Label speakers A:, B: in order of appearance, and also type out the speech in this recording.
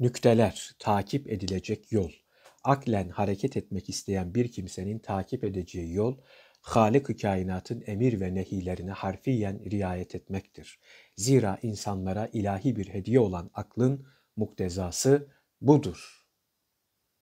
A: Nükteler, takip edilecek yol. Aklen hareket etmek isteyen bir kimsenin takip edeceği yol, Halik-i kainatın emir ve nehilerine harfiyen riayet etmektir. Zira insanlara ilahi bir hediye olan aklın muktezası budur.''